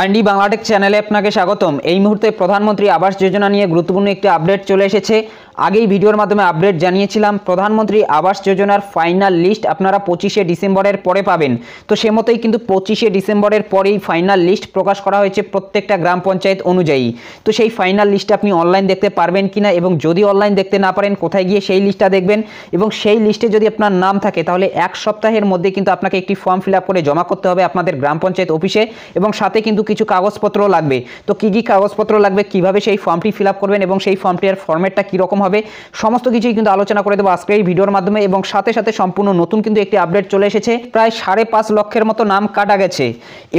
আইনডি বাংলাটেক চ্যানেলে আপনাকে স্বাগতম এই মুহূর্তে প্রধানমন্ত্রী আবাস যোজনা নিয়ে গুরুত্বপূর্ণ একটি আপডেট চলে এসেছে আগেই ভিডিওর মাধ্যমে আপডেট জানিয়েছিলাম প্রধানমন্ত্রী আবাস যোজনার ফাইনাল লিস্ট আপনারা পঁচিশে ডিসেম্বরের পরে পাবেন তো সে মতোই কিন্তু পঁচিশে ডিসেম্বরের পরেই ফাইনাল লিস্ট প্রকাশ করা হয়েছে প্রত্যেকটা গ্রাম পঞ্চায়েত অনুযায়ী তো সেই ফাইনাল লিস্ট আপনি অনলাইন দেখতে পারবেন কিনা এবং যদি অনলাইন দেখতে না পারেন কোথায় গিয়ে সেই লিস্টটা দেখবেন এবং সেই লিস্টে যদি আপনার নাম থাকে তাহলে এক সপ্তাহের মধ্যে কিন্তু আপনাকে একটি ফর্ম ফিল করে জমা করতে হবে আপনাদের গ্রাম পঞ্চায়েত অফিসে এবং সাথে কিন্তু কিছু কাগজপত্র লাগবে তো কী কী কাগজপত্র লাগবে কিভাবে সেই ফর্মটি ফিল করবেন এবং সেই ফর্মটি আর ফর্মেটটা কীরকম হবে হবে সমস্ত কিছুই কিন্তু আলোচনা করে দেবো আজকে এই ভিডিওর মাধ্যমে এবং সাথে সাথে সম্পূর্ণ নতুন কিন্তু একটি আপডেট চলে এসেছে প্রায় সাড়ে পাঁচ লক্ষের মতো নাম কাটা গেছে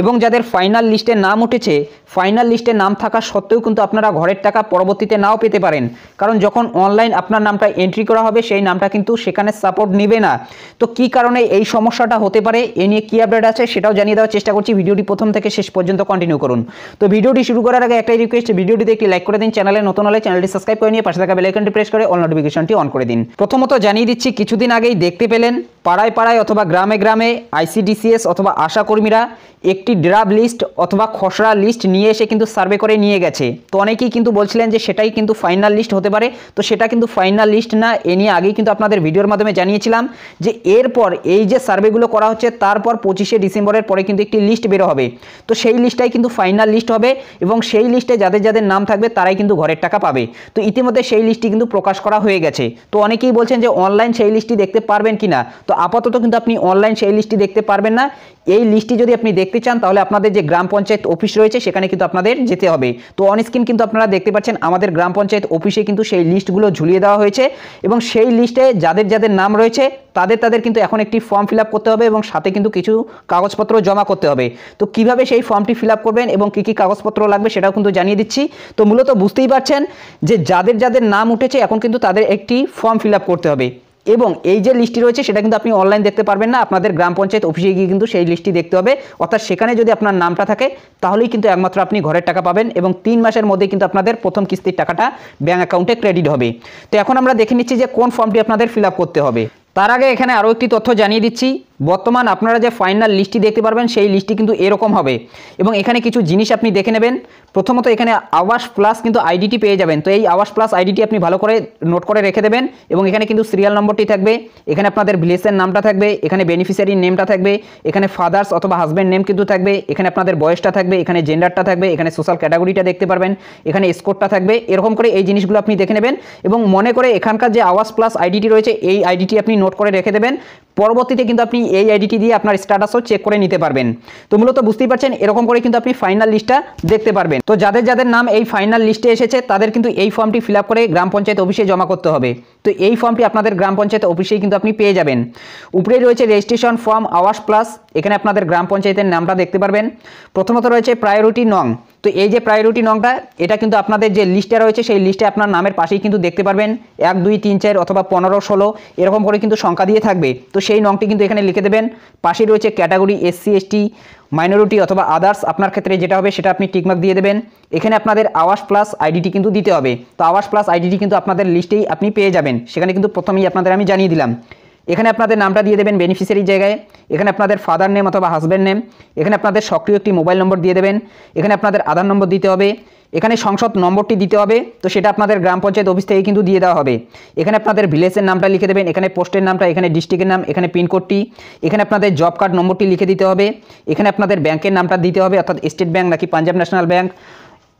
এবং যাদের ফাইনাল লিস্টে নাম উঠেছে ফাইনাল লিস্টে নাম থাকা সত্ত্বেও কিন্তু আপনারা ঘরের টাকা পরবর্তীতে নাও পেতে পারেন কারণ যখন অনলাইন আপনার নামটা এন্ট্রি করা হবে সেই নামটা কিন্তু সেখানে সাপোর্ট নেবে না তো কি কারণে এই সমস্যাটা হতে পারে এ নিয়ে কী আপডেট আছে সেটাও জানিয়ে দেওয়ার চেষ্টা করছি ভিডিওটি প্রথম থেকে শেষ পর্যন্ত কন্টিনিউ করুন তো ভিডিওটি শুরু করার আগে একটাই রিকোয়েস্ট ভিডিওটিতে একটি লাইক করে দিন চ্যানেলে নতুন হলে চ্যানেলটি সাবস্ক্রাইব করে নিয়ে পাশে থাকা বেলাইকনটি প্রেস করে অল নোটিফিকেশনটি অন করে দিন প্রথমত জানিয়ে দিচ্ছি কিছুদিন আগেই দেখতে পেলেন পাড়ায় পাড়ায় অথবা গ্রামে গ্রামে আইসিডিসিএস অথবা আশাকর্মীরা একটি ড্রাব লিস্ট অথবা খসড়া লিস্ট নিয়ে এসে কিন্তু সার্ভে করে নিয়ে গেছে তো অনেকেই কিন্তু বলছিলেন যে সেটাই কিন্তু ফাইনাল লিস্ট হতে পারে তো সেটা কিন্তু ফাইনাল লিস্ট না এ নিয়ে আগেই কিন্তু আপনাদের ভিডিওর মাধ্যমে জানিয়েছিলাম যে এরপর এই যে সার্ভেগুলো করা হচ্ছে তারপর পঁচিশে ডিসেম্বরের পরে কিন্তু একটি লিস্ট বেরো হবে তো সেই লিস্টটাই কিন্তু ফাইনাল লিস্ট হবে এবং সেই লিস্টে যাদের যাদের নাম থাকবে তারাই কিন্তু ঘরের টাকা পাবে তো ইতিমধ্যে সেই লিস্টটি কিন্তু প্রকাশ করা হয়ে গেছে তো অনেকেই বলছেন যে অনলাইন সেই লিস্টটি দেখতে পারবেন কি না তো আপাতত কিন্তু আপনি অনলাইন সেই লিস্টটি দেখতে পারবেন না এই লিস্টটি যদি আপনি দেখতে চান তাহলে আপনাদের যে গ্রাম পঞ্চায়েত অফিস রয়েছে সেখানে কিন্তু আপনাদের যেতে হবে তো স্ক্রিন কিন্তু আপনারা দেখতে পাচ্ছেন আমাদের গ্রাম পঞ্চায়েত অফিসে কিন্তু সেই লিস্টগুলো ঝুলিয়ে দেওয়া হয়েছে এবং সেই লিস্টে যাদের যাদের নাম রয়েছে তাদের তাদের কিন্তু এখন একটি ফর্ম ফিল করতে হবে এবং সাথে কিন্তু কিছু কাগজপত্র জমা করতে হবে তো কিভাবে সেই ফর্মটি ফিল করবেন এবং কী কী কাগজপত্র লাগবে সেটাও কিন্তু জানিয়ে দিচ্ছি তো মূলত বুঝতেই পারছেন যে যাদের যাদের নাম উঠেছে এখন কিন্তু তাদের একটি ফর্ম ফিল করতে হবে এবং এই যে লিস্টটি রয়েছে সেটা কিন্তু আপনি অনলাইন দেখতে পারবেন না আপনাদের গ্রাম পঞ্চায়েত অফিসে গিয়ে কিন্তু সেই লিস্টটি দেখতে হবে অর্থাৎ সেখানে যদি আপনার নামটা থাকে তাহলেই কিন্তু একমাত্র আপনি ঘরের টাকা পাবেন এবং তিন মাসের মধ্যে কিন্তু আপনাদের প্রথম কিস্তির টাকাটা ব্যাঙ্ক অ্যাকাউন্টে ক্রেডিট হবে তো এখন আমরা দেখে নিচ্ছি যে কোন ফর্মটি আপনাদের ফিল করতে হবে তার আগে এখানে আরও একটি তথ্য জানিয়ে দিচ্ছি বর্তমান আপনারা যে ফাইনাল লিস্টটি দেখতে পারবেন সেই লিস্টটি কিন্তু এরকম হবে এবং এখানে কিছু জিনিস আপনি দেখে নেবেন প্রথমত এখানে আওয়াস প্লাস কিন্তু আইডিটি পেয়ে যাবেন তো এই আওয়াস প্লাস আইডিটি আপনি ভালো করে নোট করে রেখে দেবেন এবং এখানে কিন্তু সিরিয়াল নম্বরটি থাকবে এখানে আপনাদের ভিলেজের নামটা থাকবে এখানে বেনিফিসিয়ারির নেমটা থাকবে এখানে ফাদার্স অথবা হাজব্যান্ড নেম কিন্তু থাকবে এখানে আপনাদের বয়সটা থাকবে এখানে জেন্ডারটা থাকবে এখানে সোশ্যাল ক্যাটাগরিটা দেখতে পারবেন এখানে স্কোরটা থাকবে এরকম করে এই জিনিসগুলো আপনি দেখে নেবেন এবং মনে করে এখানকার যে আওয়াজ প্লাস আইডিটি রয়েছে এই আইডিটি আপনি নোট করে রেখে দেবেন পরবর্তীতে কিন্তু আপনি এই আইডিটি দিয়ে আপনার স্ট্যাটাসও চেক করে নিতে পারবেন তো মূলত বুঝতেই পারছেন এরকম করে কিন্তু আপনি ফাইনাল লিস্টটা দেখতে পারবেন তো যাদের যাদের নাম এই ফাইনাল লিস্টে এসেছে তাদের কিন্তু এই ফর্মটি ফিল করে গ্রাম পঞ্চায়েত অফিসে জমা করতে হবে তো এই ফর্মটি আপনাদের গ্রাম পঞ্চায়েত অফিসেই কিন্তু আপনি পেয়ে যাবেন উপরে রয়েছে রেজিস্ট্রেশন ফর্ম আওয়াস প্লাস এখানে আপনাদের গ্রাম পঞ্চায়েতের নামটা দেখতে পারবেন প্রথমত রয়েছে প্রায়োরিটি নং তো এই যে প্রায়োরিটি নংটা এটা কিন্তু আপনাদের যে লিস্টে রয়েছে সেই লিস্টে আপনার নামের পাশেই কিন্তু দেখতে পারবেন এক দুই তিন চার অথবা পনেরো ষোলো এরকম করে কিন্তু সংখ্যা দিয়ে থাকবে তো সেই নংটি কিন্তু এখানে লিখে দেবেন পাশেই রয়েছে ক্যাটাগরি এসসি এসটি মাইনরিটি অথবা আদার্স আপনার ক্ষেত্রে যেটা হবে সেটা আপনি টিকমার্ক দিয়ে দেবেন এখানে আপনাদের আওয়াজ প্লাস আইডিটি কিন্তু দিতে হবে তো আওয়াজ প্লাস আইডিটি কিন্তু আপনাদের লিস্টেই আপনি পেয়ে যাবেন সেখানে কিন্তু প্রথমেই আপনাদের আমি জানিয়ে দিলাম এখানে আপনাদের নামটা দিয়ে দেবেন বেনিফিশিয়ারির জায়গায় এখানে আপনাদের ফাদার নেম অথবা হাজব্যান্ড নেম এখানে আপনাদের সক্রিয় একটি মোবাইল নম্বর দিয়ে দেবেন এখানে আপনাদের আধার নম্বর দিতে হবে এখানে সংসদ নম্বরটি দিতে হবে তো সেটা আপনাদের গ্রাম পঞ্চায়েত অফিস থেকে কিন্তু দিয়ে দেওয়া হবে এখানে আপনাদের ভিলেজের নামটা লিখে দেবেন এখানে পোস্টের নামটা এখানে ডিস্ট্রিক্টের নাম এখানে পিনকোডটি এখানে আপনাদের জব কার্ড নম্বরটি লিখে দিতে হবে এখানে আপনাদের ব্যাংকের নামটা দিতে হবে অর্থাৎ স্টেট ব্যাঙ্ক নাকি পাঞ্জাব ন্যাশনাল ব্যাঙ্ক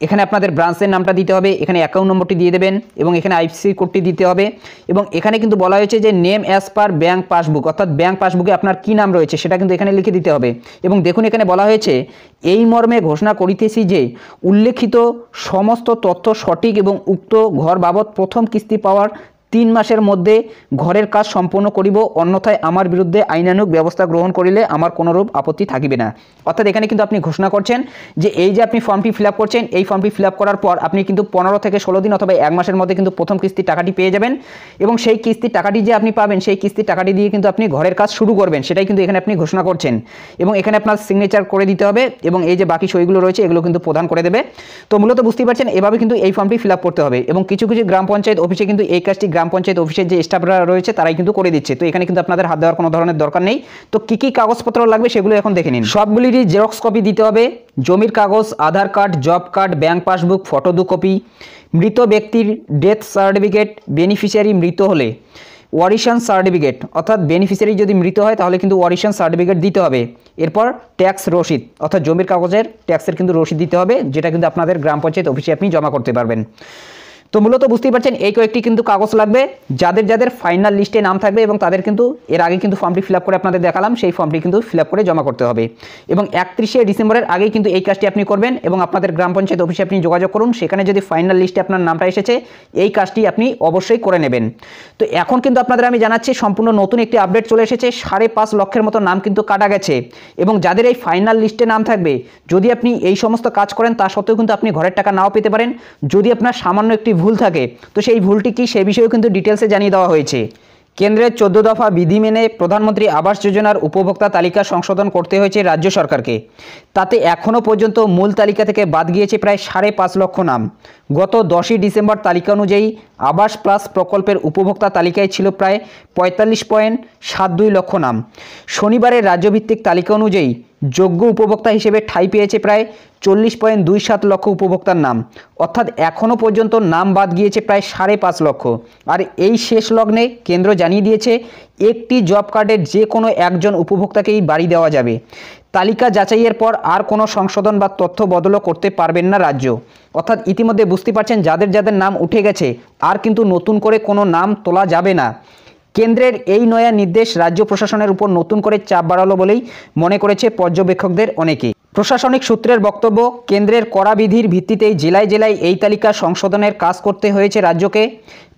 এখানে আপনাদের ব্রাঞ্চের নামটা দিতে হবে এখানে অ্যাকাউন্ট নম্বরটি দিয়ে দেবেন এবং এখানে আইসি কোডটি দিতে হবে এবং এখানে কিন্তু বলা হয়েছে যে name as per bank passbook অর্থাৎ ব্যাঙ্ক পাসবুকে আপনার কি নাম রয়েছে সেটা কিন্তু এখানে লিখে দিতে হবে এবং দেখুন এখানে বলা হয়েছে এই মর্মে ঘোষণা করিতেছি যে উল্লেখিত সমস্ত তথ্য সঠিক এবং উক্ত ঘর বাবদ প্রথম কিস্তি পাওয়ার তিন মাসের মধ্যে ঘরের কাজ সম্পন্ন করিব অন্যথায় আমার বিরুদ্ধে আইনানুগ ব্যবস্থা গ্রহণ করিলে আমার কোনোরূপ আপত্তি থাকবে না অর্থাৎ এখানে কিন্তু আপনি ঘোষণা করছেন যে এই যে আপনি ফর্মটি ফিল করছেন এই ফর্মটি ফিল করার পর আপনি কিন্তু পনেরো থেকে ষোলো দিন অথবা এক মাসের মধ্যে কিন্তু প্রথম কিস্তির টাকাটি পেয়ে যাবেন এবং সেই কিস্তির টাকাটি যে আপনি পাবেন সেই কিস্তির টাকাটি দিয়ে কিন্তু আপনি ঘরের কাজ শুরু করবেন সেটাই কিন্তু এখানে আপনি ঘোষণা করছেন এবং এখানে আপনার সিগনেচার করে দিতে হবে এবং এই যে বাকি সইগুলো রয়েছে এগুলো কিন্তু প্রদান করে দেবে তো মূলত বুঝতেই পারছেন এভাবে কিন্তু এই ফর্মটি ফিল করতে হবে এবং কিছু কিছু গ্রাম পঞ্চায়েত অফিসে কিন্তু এই কাজটি গ্রাম পঞ্চায়েত অফিসের যে স্টাফরা রয়েছে তারাই কিন্তু করে দিচ্ছে তো এখানে কিন্তু আপনাদের হাত দেওয়ার কোনো ধরনের দরকার নেই তো কী কী কাগজপত্র লাগবে সেগুলো এখন দেখে নিন সবগুলিরই জেরক্স কপি দিতে হবে জমির কাগজ Aadhaar card job card bank passbook photo দু কপি মৃত ব্যক্তির ডেথ সার্টিফিকেট বেনিফিশিয়ারি মৃত হলে ওয়ারিশান সার্টিফিকেট অর্থাৎ বেনিফিশিয়ারি যদি মৃত হয় তাহলে কিন্তু ওয়ারিশান সার্টিফিকেট দিতে হবে এরপর ট্যাক্স রসিদ অর্থাৎ জমির কাগজের ট্যাক্সের কিন্তু রসিদ দিতে হবে যেটা কিন্তু আপনাদের গ্রাম পঞ্চায়েত অফিসে আপনি জমা করতে পারবেন তো মূলত বুঝতেই পারছেন এই কয়েকটি কিন্তু কাগজ লাগবে যাদের যাদের ফাইনাল লিস্টে নাম থাকবে এবং তাদের কিন্তু এর আগে কিন্তু ফর্মটি ফিল করে আপনাদের দেখালাম সেই ফর্মটি কিন্তু ফিল করে জমা করতে হবে এবং একত্রিশে ডিসেম্বরের আগেই কিন্তু এই কাজটি আপনি করবেন এবং আপনাদের গ্রাম পঞ্চায়েত অফিসে আপনি যোগাযোগ করুন সেখানে যদি ফাইনাল লিস্টে আপনার নামটা এসেছে এই কাজটি আপনি অবশ্যই করে নেবেন তো এখন কিন্তু আপনাদের আমি জানাচ্ছি সম্পূর্ণ নতুন একটি আপডেট চলে এসেছে সাড়ে পাঁচ লক্ষের মতো নাম কিন্তু কাটা গেছে এবং যাদের এই ফাইনাল লিস্টে নাম থাকবে যদি আপনি এই সমস্ত কাজ করেন তা সত্ত্বেও কিন্তু আপনি ঘরের টাকা নাও পেতে পারেন যদি আপনার সামান্য একটি ভুল থাকে তো সেই ভুলটি কি সে বিষয়েও কিন্তু ডিটেলসে জানিয়ে দেওয়া হয়েছে কেন্দ্রের চোদ্দ দফা বিধি মেনে প্রধানমন্ত্রী আবাস যোজনার উপভোক্তা তালিকা সংশোধন করতে হয়েছে রাজ্য সরকারকে তাতে এখনও পর্যন্ত মূল তালিকা থেকে বাদ গিয়েছে প্রায় সাড়ে পাঁচ লক্ষ নাম গত দশই ডিসেম্বর তালিকা অনুযায়ী আবাস প্লাস প্রকল্পের উপভোক্তা তালিকায় ছিল প্রায় পঁয়তাল্লিশ পয়েন্ট সাত দুই লক্ষ নাম শনিবারের রাজ্যভিত্তিক তালিকা অনুযায়ী যোগ্য উপভোক্তা হিসেবে ঠাঁই পেয়েছে প্রায় চল্লিশ পয়েন্ট দুই সাত লক্ষ উপভোক্তার নাম অর্থাৎ এখনও পর্যন্ত নাম বাদ গিয়েছে প্রায় সাড়ে পাঁচ লক্ষ আর এই শেষ লগ্নে কেন্দ্র জানিয়ে দিয়েছে একটি জব কার্ডের যে কোনো একজন উপভোক্তাকেই বাড়ি দেওয়া যাবে তালিকা যাচাইয়ের পর আর কোনো সংশোধন বা তথ্য বদলও করতে পারবেন না রাজ্য অর্থাৎ ইতিমধ্যে বুঝতে পারছেন যাদের যাদের নাম উঠে গেছে আর কিন্তু নতুন করে কোনো নাম তোলা যাবে না কেন্দ্রের এই নয়া নির্দেশ রাজ্য প্রশাসনের উপর নতুন করে চাপ বাড়ালো বলেই মনে করেছে পর্যবেক্ষকদের অনেকেই প্রশাসনিক সূত্রের বক্তব্য কেন্দ্রের করা বিধির ভিত্তিতেই জেলায় জেলায় এই তালিকা সংশোধনের কাজ করতে হয়েছে রাজ্যকে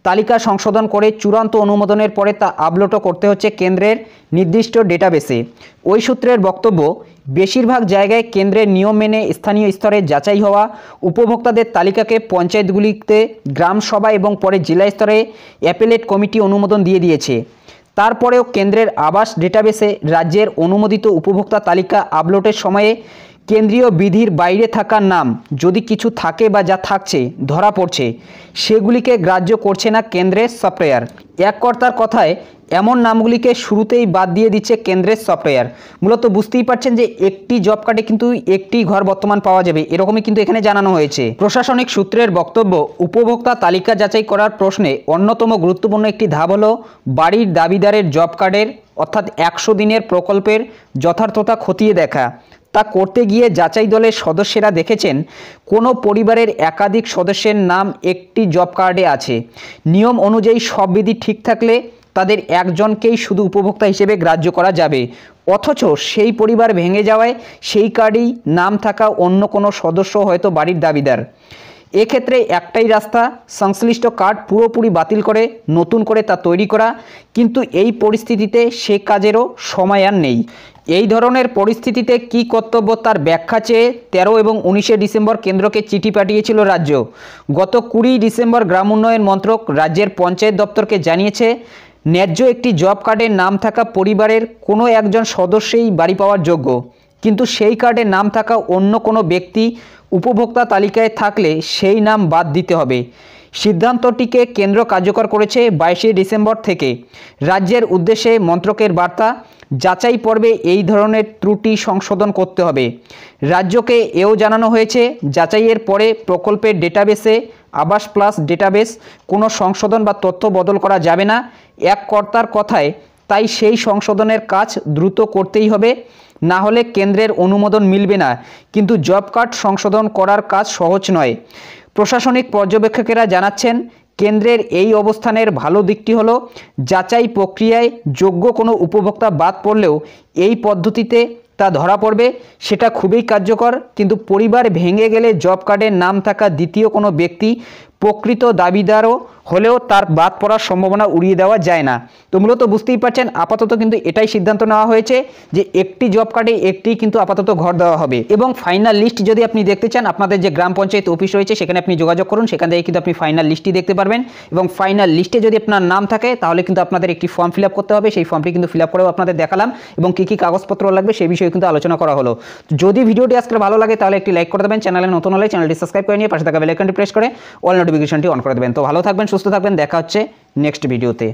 তালিকা সংশোধন করে চূড়ান্ত অনুমোদনের পরে তা আপলোডও করতে হচ্ছে কেন্দ্রের নির্দিষ্ট ডেটাবেসে ওই সূত্রের বক্তব্য বেশিরভাগ জায়গায় কেন্দ্রের নিয়ম মেনে স্থানীয় স্তরে যাচাই হওয়া উপভোক্তাদের তালিকাকে পঞ্চায়েতগুলিতে গ্রাম সভা এবং পরে জেলা স্তরে অ্যাপেলেট কমিটি অনুমোদন দিয়ে দিয়েছে তারপরেও কেন্দ্রের আবাস ডেটাবেসে রাজ্যের অনুমোদিত উপভোক্তা তালিকা আপলোডের সময়ে কেন্দ্রীয় বিধির বাইরে থাকা নাম যদি কিছু থাকে বা যা থাকছে ধরা পড়ছে সেগুলিকে গ্রাহ্য করছে না কেন্দ্রের সফটওয়্যার এক কর্তার কথায় এমন নামগুলিকে শুরুতেই বাদ দিয়ে দিচ্ছে কেন্দ্রের সফটওয়্যার মূলত বুঝতেই পারছেন যে একটি জব কার্ডে কিন্তু একটি ঘর বর্তমান পাওয়া যাবে এরকমই কিন্তু এখানে জানানো হয়েছে প্রশাসনিক সূত্রের বক্তব্য উপভোক্তা তালিকা যাচাই করার প্রশ্নে অন্যতম গুরুত্বপূর্ণ একটি ধাপ হল বাড়ির দাবিদারের জব কার্ডের অর্থাৎ একশো দিনের প্রকল্পের যথার্থতা খতিয়ে দেখা তা করতে গিয়ে যাচাই দলের সদস্যেরা দেখেছেন কোনো পরিবারের একাধিক সদস্যের নাম একটি জব কার্ডে আছে নিয়ম অনুযায়ী সব বিধি ঠিক থাকলে তাদের একজনকেই শুধু উপভোক্তা হিসেবে গ্রাহ্য করা যাবে অথচ সেই পরিবার ভেঙে যাওয়ায় সেই কার্ডেই নাম থাকা অন্য কোনো সদস্য হয়তো বাড়ির দাবিদার এক্ষেত্রে একটাই রাস্তা সংশ্লিষ্ট কার্ড পুরোপুরি বাতিল করে নতুন করে তা তৈরি করা কিন্তু এই পরিস্থিতিতে সে কাজেরও সময় আর নেই এই ধরনের পরিস্থিতিতে কি কর্তব্য তার ব্যাখ্যা চেয়ে তেরো এবং উনিশে ডিসেম্বর কেন্দ্রকে চিঠি পাঠিয়েছিল রাজ্য গত কুড়ি ডিসেম্বর গ্রাম উন্নয়ন মন্ত্রক রাজ্যের পঞ্চায়েত দপ্তরকে জানিয়েছে ন্যায্য একটি জব কার্ডের নাম থাকা পরিবারের কোনো একজন সদস্যই বাড়ি পাওয়ার যোগ্য কিন্তু সেই কার্ডে নাম থাকা অন্য কোনো ব্যক্তি উপভোক্তা তালিকায় থাকলে সেই নাম বাদ দিতে হবে সিদ্ধান্তটিকে কেন্দ্র কার্যকর করেছে বাইশে ডিসেম্বর থেকে রাজ্যের উদ্দেশ্যে মন্ত্রকের বার্তা যাচাই পর্বে এই ধরনের ত্রুটি সংশোধন করতে হবে রাজ্যকে এও জানানো হয়েছে যাচাইয়ের পরে প্রকল্পের ডেটাবেসে আবাস প্লাস ডেটাবেস কোনো সংশোধন বা তথ্য বদল করা যাবে না এক কর্তার কথায় তাই সেই সংশোধনের কাজ দ্রুত করতেই হবে না হলে কেন্দ্রের অনুমোদন মিলবে না কিন্তু জব কার্ড সংশোধন করার কাজ সহজ নয় প্রশাসনিক পর্যবেক্ষকেরা জানাচ্ছেন কেন্দ্রের এই অবস্থানের ভালো দিকটি হলো যাচাই প্রক্রিয়ায় যোগ্য কোনো উপভোক্তা বাদ পড়লেও এই পদ্ধতিতে তা ধরা পড়বে সেটা খুবই কার্যকর কিন্তু পরিবার ভেঙে গেলে জব কার্ডের নাম থাকা দ্বিতীয় কোনো ব্যক্তি প্রকৃত দাবিদারও হলেও তার বাদ পড়ার সম্ভাবনা উড়িয়ে দেওয়া যায় না তো মূলত বুঝতেই পারছেন আপাতত কিন্তু এটাই সিদ্ধান্ত নেওয়া হয়েছে যে একটি জব কার্ডে একটি কিন্তু আপাতত ঘর দেওয়া হবে এবং ফাইনাল লিস্ট যদি আপনি দেখতে চান আপনাদের যে গ্রাম পঞ্চায়েত অফিস রয়েছে সেখানে আপনি যোগাযোগ করুন সেখান থেকে কিন্তু আপনি ফাইনাল লিস্টটি দেখতে পারবেন এবং ফাইনাল লিস্টে যদি আপনার নাম থাকে তাহলে কিন্তু আপনাদের একটি ফর্ম ফিল করতে হবে সেই ফর্মটি কিন্তু ফিল করেও আপনাদের দেখালাম এবং কী কী কাগজপত্র লাগবে সেই বিষয়ে কিন্তু আলোচনা করা হলো যদি ভিডিওটি আজকে ভালো লাগে তাহলে একটি লাইক করে দেবেন চ্যানেলে নতুন হলে চ্যানেলটি সাবস্ক্রাইব করে নিয়ে পাশে থাকা বেলাইকনটি প্রেস করে অল নোটিফিকেশনটি অন করে দেবেন তো ভালো থাকবেন সুস্থ থাকবেন দেখা হচ্ছে নেক্সট ভিডিওতে